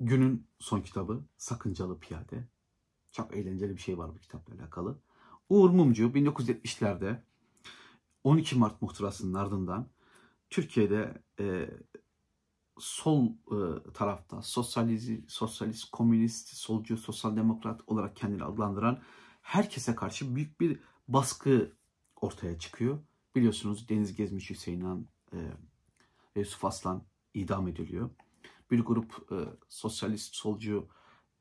günün son kitabı Sakıncalı Piyade. Çok eğlenceli bir şey var bu kitapla alakalı. Uğur Mumcu 1970'lerde 12 Mart muhtırasının ardından Türkiye'de e, sol e, tarafta sosyalizi, sosyalist, komünist, solcu, sosyal demokrat olarak kendini adlandıran herkese karşı büyük bir baskı ortaya çıkıyor. Biliyorsunuz Deniz Gezmiş Hüseyin Han, e, Yusuf Aslan idam ediliyor bir grup e, sosyalist, solcu,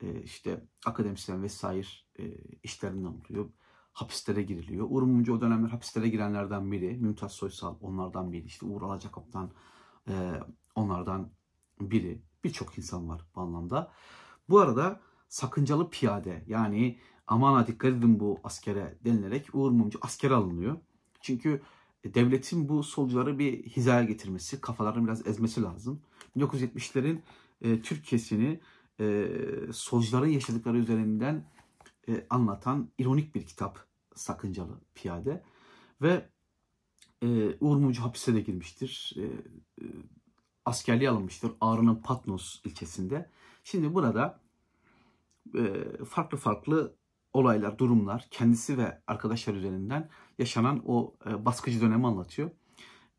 e, işte akademisyen vesaire e, işlerinden oluyor. Hapislere giriliyor. Uğur Mumcu o dönemler hapislere girenlerden biri. Mümtaz Soysal onlardan biri. İşte Uğur Alacakop'tan e, onlardan biri. Birçok insan var bu anlamda. Bu arada sakıncalı piyade yani amana dikkat edin bu askere denilerek Uğur Mumcu askere alınıyor. Çünkü devletin bu solcuları bir hizaya getirmesi, kafalarını biraz ezmesi lazım. 1970'lerin e, Türkçesini e, solcuların yaşadıkları üzerinden e, anlatan ironik bir kitap Sakıncalı Piyade. Ve e, Uğur Mumcu hapise de girmiştir. E, e, askerliğe alınmıştır Ağrı'nın Patnos ilçesinde. Şimdi burada e, farklı farklı olaylar, durumlar kendisi ve arkadaşlar üzerinden yaşanan o e, baskıcı dönemi anlatıyor.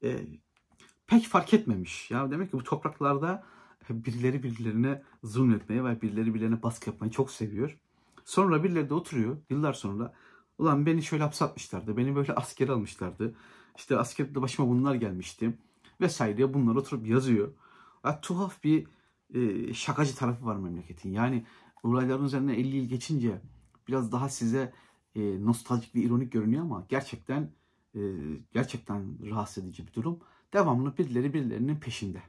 E, pek fark etmemiş. Ya demek ki bu topraklarda birileri birilerine zulmetmeye ve birileri birilerine baskı yapmayı çok seviyor. Sonra birileri de oturuyor yıllar sonra. Ulan beni şöyle hapsatmışlardı, beni böyle asker almışlardı. İşte askerde başıma bunlar gelmişti. Vesaire bunlar oturup yazıyor. Ya, tuhaf bir e, şakacı tarafı var memleketin. Yani olayların üzerine 50 yıl geçince biraz daha size e, nostaljik ve ironik görünüyor ama gerçekten e, gerçekten rahatsız edici bir durum. Devamlı birileri birilerinin peşinde.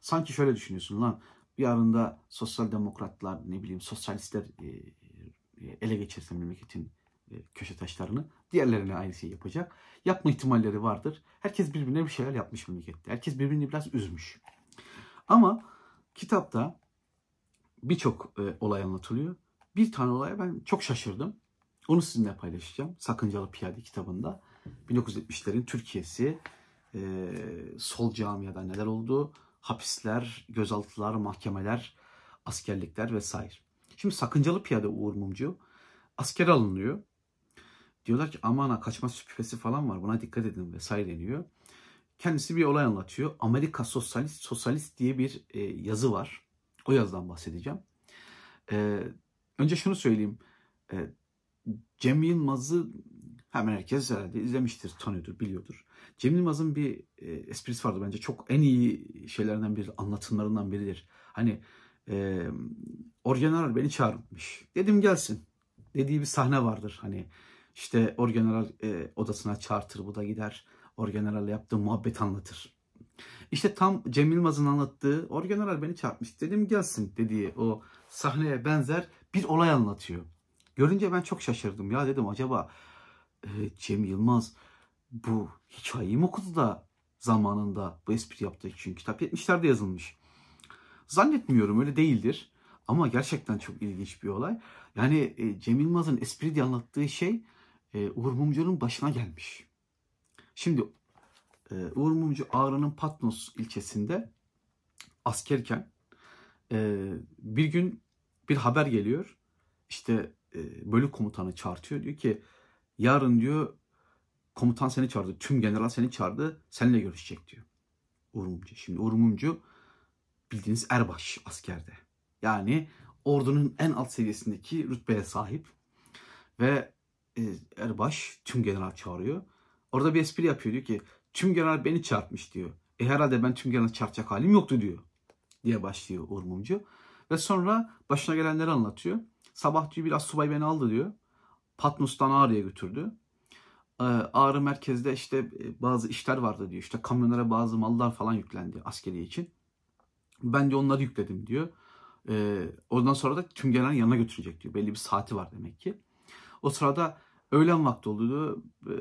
Sanki şöyle düşünüyorsun lan yarın da sosyal demokratlar ne bileyim sosyalistler e, e, ele geçirse memleketin e, köşe taşlarını diğerlerine aynı şeyi yapacak. Yapma ihtimalleri vardır. Herkes birbirine bir şeyler yapmış memlekette. Herkes birbirini biraz üzmüş. Ama kitapta birçok e, olay anlatılıyor. Bir tane olaya ben çok şaşırdım. Onu sizinle paylaşacağım. Sakıncalı Piyade kitabında 1970'lerin Türkiye'si e, sol camiada neler oldu? Hapisler, gözaltılar, mahkemeler, askerlikler vesaire. Şimdi sakıncalı piyade Uğur Mumcu asker alınıyor. Diyorlar ki aman ha kaçma süpüresi falan var buna dikkat edin vesaire deniyor. Kendisi bir olay anlatıyor. Amerika Sosyalist Sosyalist diye bir e, yazı var. O yazdan bahsedeceğim. E, önce şunu söyleyeyim. E, Cem Yılmaz'ı hemen herkes herhalde izlemiştir, tanıyordur, biliyordur. Cem Yılmaz'ın bir e, esprisi vardı bence. Çok en iyi şeylerden biri, anlatımlarından biridir. Hani e, Orgeneral beni çağırmış. Dedim gelsin. Dediği bir sahne vardır. Hani işte Orgeneral e, odasına çağırtır, bu da gider. Orgeneral'le yaptığı muhabbet anlatır. İşte tam Cem Yılmaz'ın anlattığı Orgeneral beni çağırmış, dedim gelsin dediği o sahneye benzer bir olay anlatıyor. Görünce ben çok şaşırdım ya dedim acaba Evet Cem Yılmaz bu hikayeyi mi okudu da zamanında bu espri yaptığı için kitap 70'lerde yazılmış. Zannetmiyorum öyle değildir. Ama gerçekten çok ilginç bir olay. Yani e, Cem Yılmaz'ın espri diye anlattığı şey e, Uğur Mumcu'nun başına gelmiş. Şimdi e, Uğur Mumcu Ağrı'nın Patnos ilçesinde askerken e, bir gün bir haber geliyor. İşte e, bölük komutanı çağırtıyor. Diyor ki Yarın diyor komutan seni çağırdı. Tüm general seni çağırdı. Seninle görüşecek diyor. Uğur Şimdi Uğur bildiğiniz erbaş askerde. Yani ordunun en alt seviyesindeki rütbeye sahip. Ve e, erbaş tüm general çağırıyor. Orada bir espri yapıyor. Diyor ki tüm general beni çarpmış diyor. E herhalde ben tüm general çarpacak halim yoktu diyor. Diye başlıyor Uğur Ve sonra başına gelenleri anlatıyor. Sabah diyor biraz subay beni aldı diyor. Patmos'tan Ağrı'ya götürdü. Ee, Ağrı merkezde işte e, bazı işler vardı diyor. İşte kamyonlara bazı mallar falan yüklendi askeri için. Ben de onları yükledim diyor. Ee, ondan sonra da tüm genel yanına götürecek diyor. Belli bir saati var demek ki. O sırada öğlen vakti oluyordu. Ee,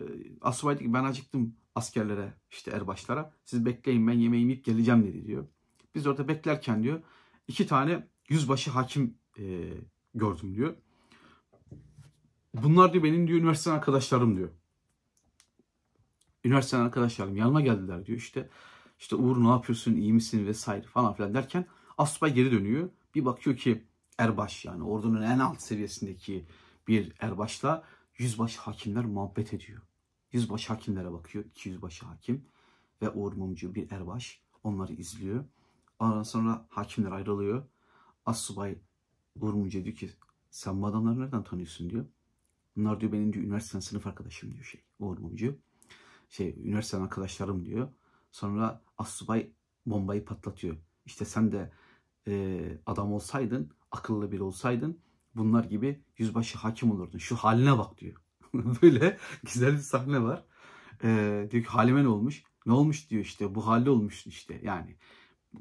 Asubay diyor ki ben acıktım askerlere işte erbaşlara. Siz bekleyin ben yemeğimi yiyip geleceğim dedi diyor. Biz orada beklerken diyor iki tane yüzbaşı hakim e, gördüm diyor. Bunlar diyor benim diyor üniversite arkadaşlarım diyor. Üniversite arkadaşlarım yanıma geldiler diyor. İşte işte Uğur ne yapıyorsun iyi misin vesaire falan filan derken Asubay geri dönüyor. Bir bakıyor ki Erbaş yani ordunun en alt seviyesindeki bir Erbaş'la yüzbaşı hakimler muhabbet ediyor. Yüzbaşı hakimlere bakıyor. İki yüzbaşı hakim ve Uğur Mumcu bir Erbaş onları izliyor. Ondan sonra hakimler ayrılıyor. Asubay Uğur Mumcu'ya diyor ki sen bu adamları nereden tanıyorsun diyor. Bunlar diyor benim diyor üniversite sınıf arkadaşım diyor şey. Uğur Mumcu. Şey üniversite arkadaşlarım diyor. Sonra Asubay bombayı patlatıyor. İşte sen de e, adam olsaydın, akıllı bir olsaydın bunlar gibi yüzbaşı hakim olurdun. Şu haline bak diyor. Böyle güzel bir sahne var. E, diyor ki halime ne olmuş? Ne olmuş diyor işte bu halde olmuş işte yani.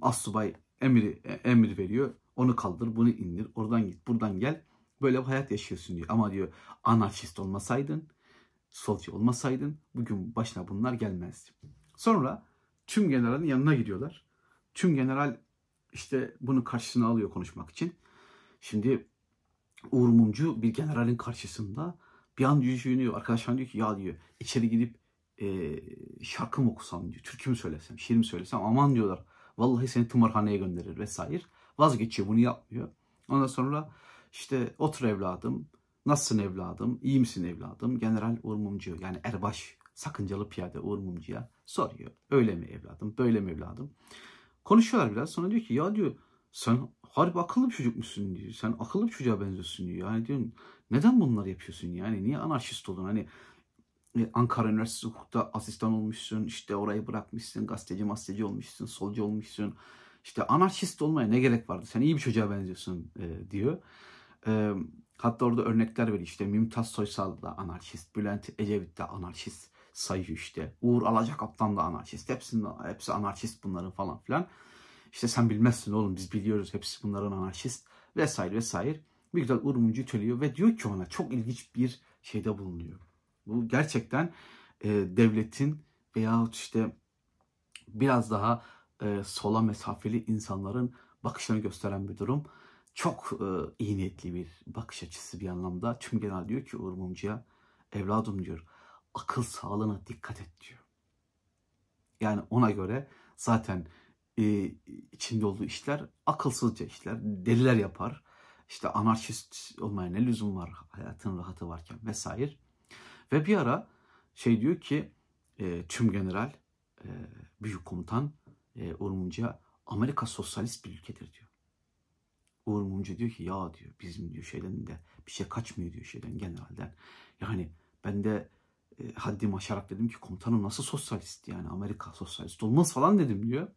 Assubay emri, e, emir veriyor. Onu kaldır, bunu indir, oradan git, buradan gel. Böyle bir hayat yaşıyorsun diyor. Ama diyor anarşist olmasaydın, solcu olmasaydın bugün başına bunlar gelmezdi. Sonra tüm generalin yanına gidiyorlar. Tüm general işte bunu karşısına alıyor konuşmak için. Şimdi Uğur Mumcu bir generalin karşısında bir an yüzünüyor. Arkadaşlar diyor ki ya diyor içeri gidip e, şarkı mı okusam diyor. Türkümü söylesem, şiirimi söylesem aman diyorlar. Vallahi seni tımarhaneye gönderir vesaire. Vazgeçiyor bunu yapmıyor. Ondan sonra işte otur evladım, nasılsın evladım, iyi misin evladım? General Uğur Mumcu yani erbaş sakıncalı piyade Uğur Mumcu'ya soruyor. Öyle mi evladım, böyle mi evladım? Konuşuyorlar biraz sonra diyor ki ya diyor sen harbi akıllı bir çocuk çocukmuşsun diyor. Sen akıllı bir çocuğa benziyorsun diyor. Yani diyor neden bunları yapıyorsun yani? Niye anarşist oldun? Hani e, Ankara Üniversitesi hukukta asistan olmuşsun. işte orayı bırakmışsın. Gazeteci masteci olmuşsun. Solcu olmuşsun. İşte anarşist olmaya ne gerek vardı? Sen iyi bir çocuğa benziyorsun e, diyor. E, hatta orada örnekler veriyor işte Mümtaz Soysal da anarşist, Bülent Ecevit de anarşist sayıyor işte. Uğur Alacakaptan da anarşist. Hepsinin, hepsi anarşist bunların falan filan. İşte sen bilmezsin oğlum biz biliyoruz hepsi bunların anarşist vesaire vesaire. Bir güzel Uğur Mumcu tölüyor ve diyor ki ona çok ilginç bir şeyde bulunuyor. Bu gerçekten e, devletin veyahut işte biraz daha e, sola mesafeli insanların bakışlarını gösteren bir durum çok e, iyi niyetli bir bakış açısı bir anlamda. Tüm genel diyor ki Uğur Mumcu'ya evladım diyor akıl sağlığına dikkat et diyor. Yani ona göre zaten e, içinde olduğu işler akılsızca işler. Deliler yapar. İşte anarşist olmaya ne lüzum var hayatın rahatı varken vesaire. Ve bir ara şey diyor ki e, tüm general e, büyük komutan e, Ormunca Amerika sosyalist bir ülkedir diyor. Uğur Mumcu diyor ki ya diyor bizim diyor şeyden de bir şey kaçmıyor diyor şeyden generalden. Yani ben de e, haddim aşarak dedim ki komutanım nasıl sosyalist yani Amerika sosyalist olmaz falan dedim diyor.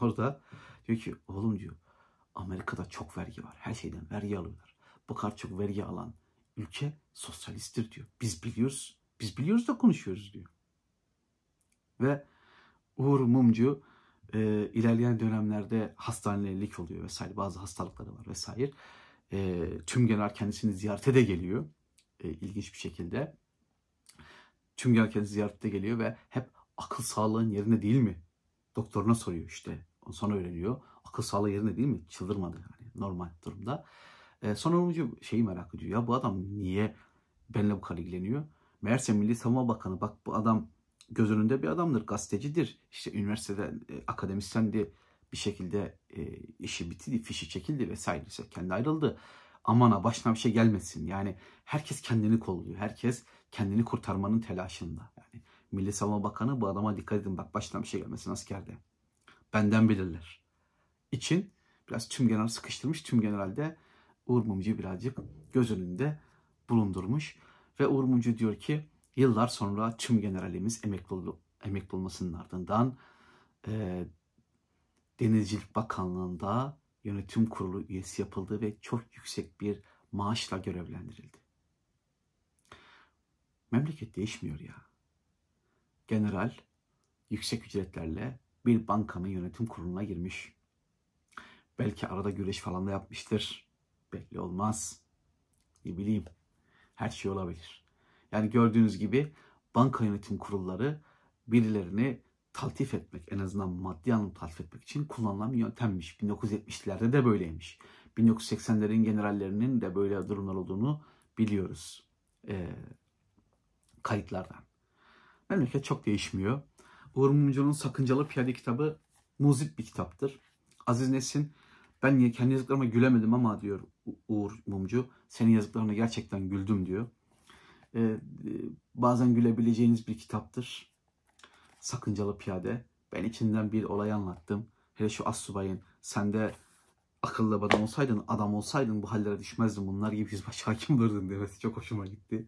Orada diyor ki oğlum diyor Amerika'da çok vergi var. Her şeyden vergi alıyorlar. Bu kadar çok vergi alan ülke sosyalisttir diyor. Biz biliyoruz. Biz biliyoruz da konuşuyoruz diyor. Ve Uğur Mumcu e, ilerleyen dönemlerde hastanelilik oluyor vesaire. Bazı hastalıkları var vesaire. E, ee, tümgener kendisini ziyarete de geliyor. E, ilginç bir şekilde. Tüm Tümgener kendisini ziyarete geliyor ve hep akıl sağlığın yerinde değil mi? Doktoruna soruyor işte. Sonra öğreniyor. Akıl sağlığı yerinde değil mi? Çıldırmadı yani normal durumda. E, sonra olunca şeyi merak ediyor. Ya bu adam niye benimle bu kadar ilgileniyor? Meğerse Milli Savunma Bakanı bak bu adam göz önünde bir adamdır, gazetecidir. İşte üniversitede e, akademisyendi bir şekilde e, işi bitti, fişi çekildi vesaire. İşte kendi ayrıldı. Amana başına bir şey gelmesin. Yani herkes kendini kolluyor. Herkes kendini kurtarmanın telaşında. Yani Milli Savunma Bakanı bu adama dikkat edin bak başına bir şey gelmesin askerde. Benden bilirler. İçin biraz tüm general sıkıştırmış. Tüm generalde Uğur Mumcu birazcık göz önünde bulundurmuş. Ve Uğur Mumcu diyor ki Yıllar sonra tüm generalimiz emekli, ol, emekli olmasının ardından e, Denizcilik Bakanlığı'nda yönetim kurulu üyesi yapıldı ve çok yüksek bir maaşla görevlendirildi. Memleket değişmiyor ya. General yüksek ücretlerle bir bankanın yönetim kuruluna girmiş. Belki arada güreş falan da yapmıştır. Belli olmaz. Ne bileyim. Her şey olabilir. Yani gördüğünüz gibi banka yönetim kurulları birilerini taltif etmek, en azından maddi anlamda taltif etmek için kullanılan bir yöntemmiş. 1970'lerde de böyleymiş. 1980'lerin generallerinin de böyle durumlar olduğunu biliyoruz e, kayıtlardan. Memleket çok değişmiyor. Uğur Mumcu'nun Sakıncalı Piyade kitabı muzip bir kitaptır. Aziz Nesin, ben kendi yazıklarıma gülemedim ama diyor Uğur Mumcu, senin yazıklarına gerçekten güldüm diyor. Ee, e, bazen gülebileceğiniz bir kitaptır. Sakıncalı Piyade. Ben içinden bir olay anlattım. Hele şu assubayın sende akıllı adam olsaydın, adam olsaydın bu hallere düşmezdin. Bunlar gibi yüzbaşı hakim olurdun demesi çok hoşuma gitti.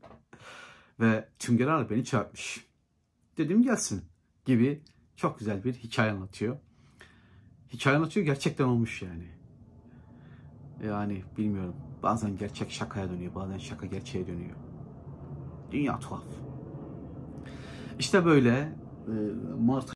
Ve Tümger Ağar beni çarpmış. Dedim gelsin gibi çok güzel bir hikaye anlatıyor. Hikaye anlatıyor gerçekten olmuş yani. Yani bilmiyorum. Bazen gerçek şakaya dönüyor, bazen şaka gerçeğe dönüyor. Dünya tuhaf. İşte böyle e, Mart